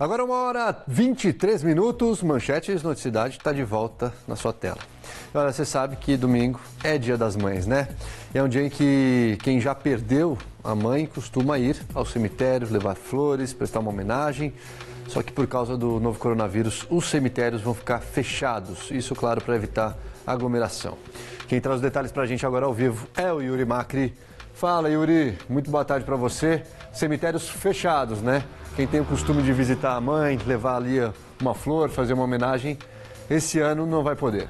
Agora uma hora 23 minutos, Manchetes Noticidade está de volta na sua tela. Olha, você sabe que domingo é dia das mães, né? É um dia em que quem já perdeu a mãe costuma ir ao cemitério, levar flores, prestar uma homenagem. Só que por causa do novo coronavírus, os cemitérios vão ficar fechados. Isso, claro, para evitar aglomeração. Quem traz os detalhes para a gente agora ao vivo é o Yuri Macri. Fala, Yuri. Muito boa tarde para você. Cemitérios fechados, né? Quem tem o costume de visitar a mãe, levar ali uma flor, fazer uma homenagem, esse ano não vai poder.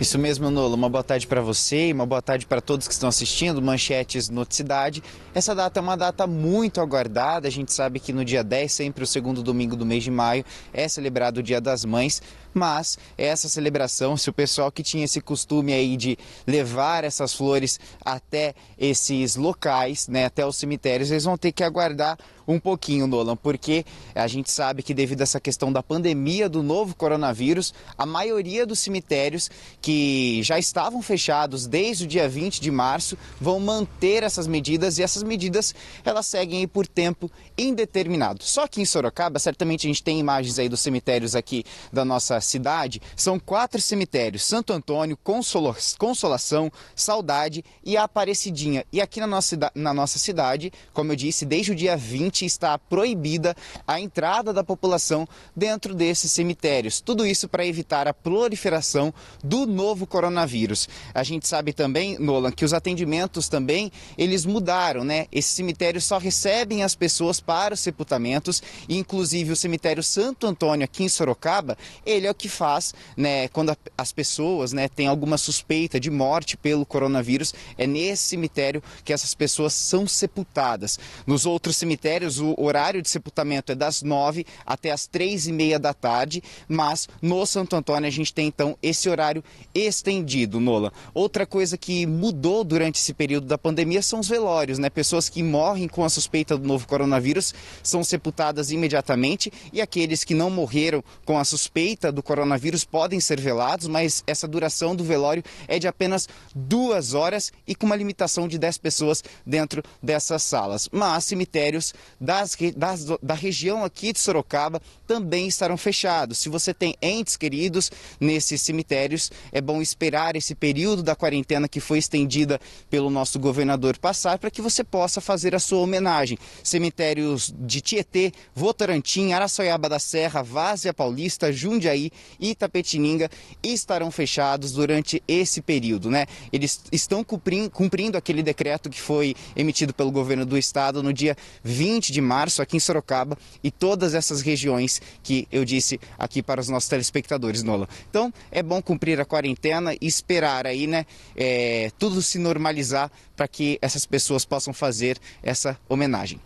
Isso mesmo, Nolo. Uma boa tarde para você e uma boa tarde para todos que estão assistindo Manchetes Noticidade. Essa data é uma data muito aguardada. A gente sabe que no dia 10, sempre o segundo domingo do mês de maio, é celebrado o Dia das Mães. Mas essa celebração, se o pessoal que tinha esse costume aí de levar essas flores até esses locais, né, até os cemitérios, eles vão ter que aguardar um pouquinho, Nolan, porque a gente sabe que devido a essa questão da pandemia do novo coronavírus, a maioria dos cemitérios que já estavam fechados desde o dia 20 de março vão manter essas medidas e essas medidas elas seguem por tempo indeterminado. Só que em Sorocaba, certamente a gente tem imagens aí dos cemitérios aqui da nossa cidade, são quatro cemitérios: Santo Antônio, Consolo... Consolação, Saudade e Aparecidinha. E aqui na nossa, na nossa cidade, como eu disse, desde o dia 20 está proibida a entrada da população dentro desses cemitérios. Tudo isso para evitar a proliferação do novo coronavírus. A gente sabe também, Nolan, que os atendimentos também eles mudaram, né? Esses cemitérios só recebem as pessoas para os sepultamentos, inclusive o cemitério Santo Antônio aqui em Sorocaba, ele é o que faz, né, quando a, as pessoas, né, têm alguma suspeita de morte pelo coronavírus, é nesse cemitério que essas pessoas são sepultadas. Nos outros cemitérios, o horário de sepultamento é das nove até as três e meia da tarde, mas no Santo Antônio a gente tem então esse horário estendido, Nola. Outra coisa que mudou durante esse período da pandemia são os velórios, né? Pessoas que morrem com a suspeita do novo coronavírus são sepultadas imediatamente e aqueles que não morreram com a suspeita do coronavírus podem ser velados, mas essa duração do velório é de apenas duas horas e com uma limitação de 10 pessoas dentro dessas salas. Mas cemitérios das, das, da região aqui de Sorocaba também estarão fechados. Se você tem entes queridos nesses cemitérios, é bom esperar esse período da quarentena que foi estendida pelo nosso governador passar para que você possa fazer a sua homenagem. Cemitérios de Tietê, Votorantim, Araçoiaba da Serra, Várzea Paulista, Jundiaí e Itapetininga estarão fechados durante esse período, né? Eles estão cumprindo, cumprindo aquele decreto que foi emitido pelo governo do estado no dia 20 de março aqui em Sorocaba e todas essas regiões que eu disse aqui para os nossos telespectadores, Nola. Então, é bom cumprir a quarentena quarentena e esperar aí, né, é, tudo se normalizar para que essas pessoas possam fazer essa homenagem.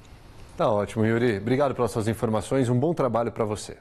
Tá ótimo, Yuri. Obrigado pelas suas informações. Um bom trabalho para você.